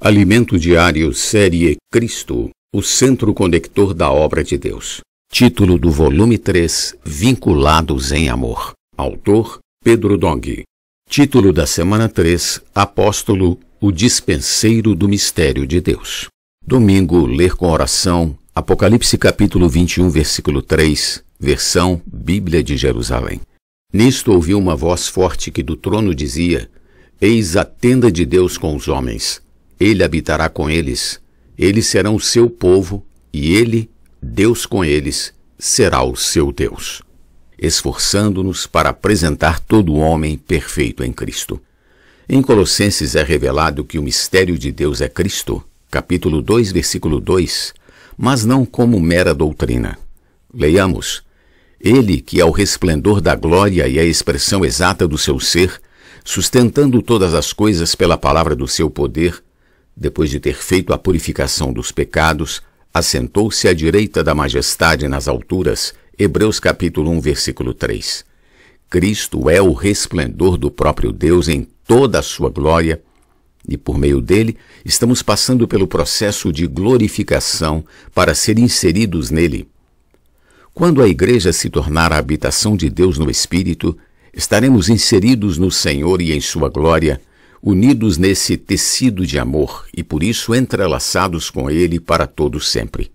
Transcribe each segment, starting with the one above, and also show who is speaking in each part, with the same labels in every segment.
Speaker 1: Alimento Diário Série Cristo, o centro conector da obra de Deus. Título do volume 3: Vinculados em Amor. Autor: Pedro Dong. Título da semana 3: Apóstolo, o dispenseiro do mistério de Deus. Domingo, ler com oração, Apocalipse capítulo 21, versículo 3, versão Bíblia de Jerusalém. Nisto ouviu uma voz forte que do trono dizia: Eis a tenda de Deus com os homens ele habitará com eles, eles serão o seu povo, e ele, Deus com eles, será o seu Deus. Esforçando-nos para apresentar todo homem perfeito em Cristo. Em Colossenses é revelado que o mistério de Deus é Cristo, capítulo 2, versículo 2, mas não como mera doutrina. Leiamos: Ele que é o resplendor da glória e a expressão exata do seu ser, sustentando todas as coisas pela palavra do seu poder, depois de ter feito a purificação dos pecados, assentou-se à direita da majestade nas alturas, Hebreus capítulo 1, versículo 3. Cristo é o resplendor do próprio Deus em toda a sua glória, e por meio dele estamos passando pelo processo de glorificação para ser inseridos nele. Quando a igreja se tornar a habitação de Deus no espírito, estaremos inseridos no Senhor e em sua glória unidos nesse tecido de amor e por isso entrelaçados com ele para todo sempre.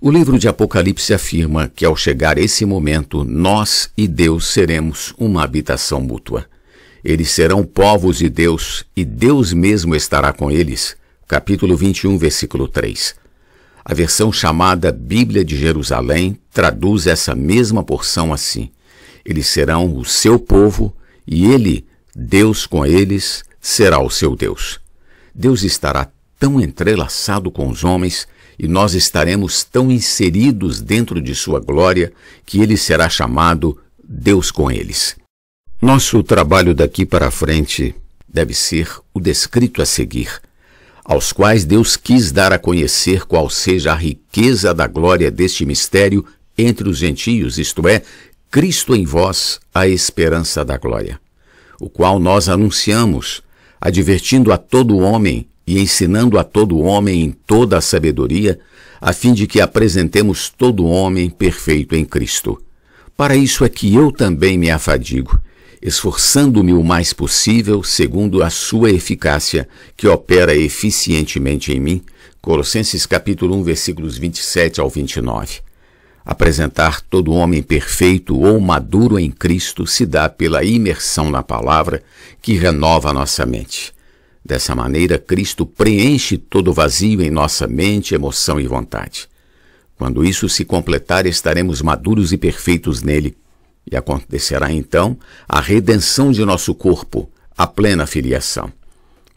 Speaker 1: O livro de Apocalipse afirma que ao chegar esse momento, nós e Deus seremos uma habitação mútua. Eles serão povos de Deus e Deus mesmo estará com eles. Capítulo 21, versículo 3. A versão chamada Bíblia de Jerusalém traduz essa mesma porção assim: Eles serão o seu povo e ele Deus com eles será o seu Deus. Deus estará tão entrelaçado com os homens e nós estaremos tão inseridos dentro de sua glória que ele será chamado Deus com eles. Nosso trabalho daqui para frente deve ser o descrito a seguir, aos quais Deus quis dar a conhecer qual seja a riqueza da glória deste mistério entre os gentios, isto é, Cristo em vós, a esperança da glória o qual nós anunciamos, advertindo a todo homem e ensinando a todo homem em toda a sabedoria, a fim de que apresentemos todo homem perfeito em Cristo. Para isso é que eu também me afadigo, esforçando-me o mais possível segundo a sua eficácia, que opera eficientemente em mim. Colossenses capítulo 1, versículos 27 ao 29. Apresentar todo homem perfeito ou maduro em Cristo se dá pela imersão na palavra que renova nossa mente. Dessa maneira, Cristo preenche todo vazio em nossa mente, emoção e vontade. Quando isso se completar, estaremos maduros e perfeitos nele. E acontecerá então a redenção de nosso corpo, a plena filiação.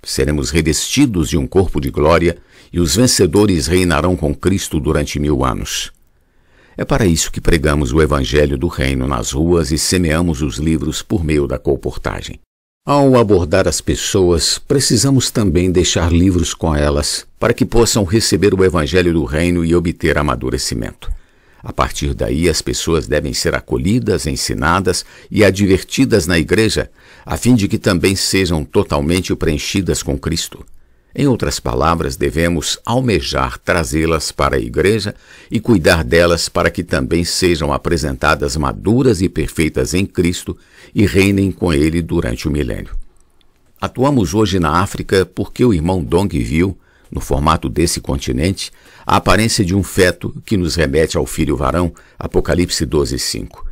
Speaker 1: Seremos revestidos de um corpo de glória e os vencedores reinarão com Cristo durante mil anos. É para isso que pregamos o Evangelho do Reino nas ruas e semeamos os livros por meio da colportagem. Ao abordar as pessoas, precisamos também deixar livros com elas para que possam receber o Evangelho do Reino e obter amadurecimento. A partir daí, as pessoas devem ser acolhidas, ensinadas e advertidas na igreja, a fim de que também sejam totalmente preenchidas com Cristo. Em outras palavras, devemos almejar trazê-las para a Igreja e cuidar delas para que também sejam apresentadas maduras e perfeitas em Cristo e reinem com Ele durante o milênio. Atuamos hoje na África porque o irmão Dong viu, no formato desse continente, a aparência de um feto que nos remete ao filho varão, Apocalipse 12, 5.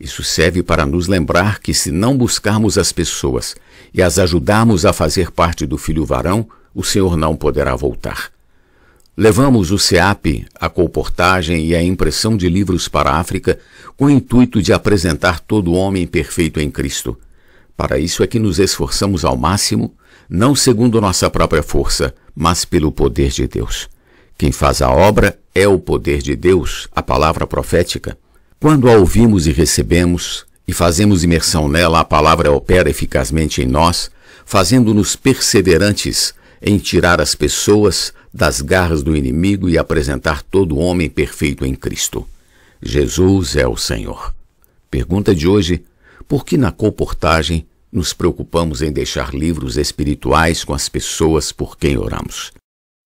Speaker 1: Isso serve para nos lembrar que, se não buscarmos as pessoas e as ajudarmos a fazer parte do filho varão, o senhor não poderá voltar. Levamos o CEAP, a colportagem e a impressão de livros para a África com o intuito de apresentar todo homem perfeito em Cristo. Para isso é que nos esforçamos ao máximo, não segundo nossa própria força, mas pelo poder de Deus. Quem faz a obra é o poder de Deus, a palavra profética. Quando a ouvimos e recebemos, e fazemos imersão nela, a palavra opera eficazmente em nós, fazendo-nos perseverantes em tirar as pessoas das garras do inimigo e apresentar todo homem perfeito em Cristo. Jesus é o Senhor. Pergunta de hoje: por que na comportagem nos preocupamos em deixar livros espirituais com as pessoas por quem oramos?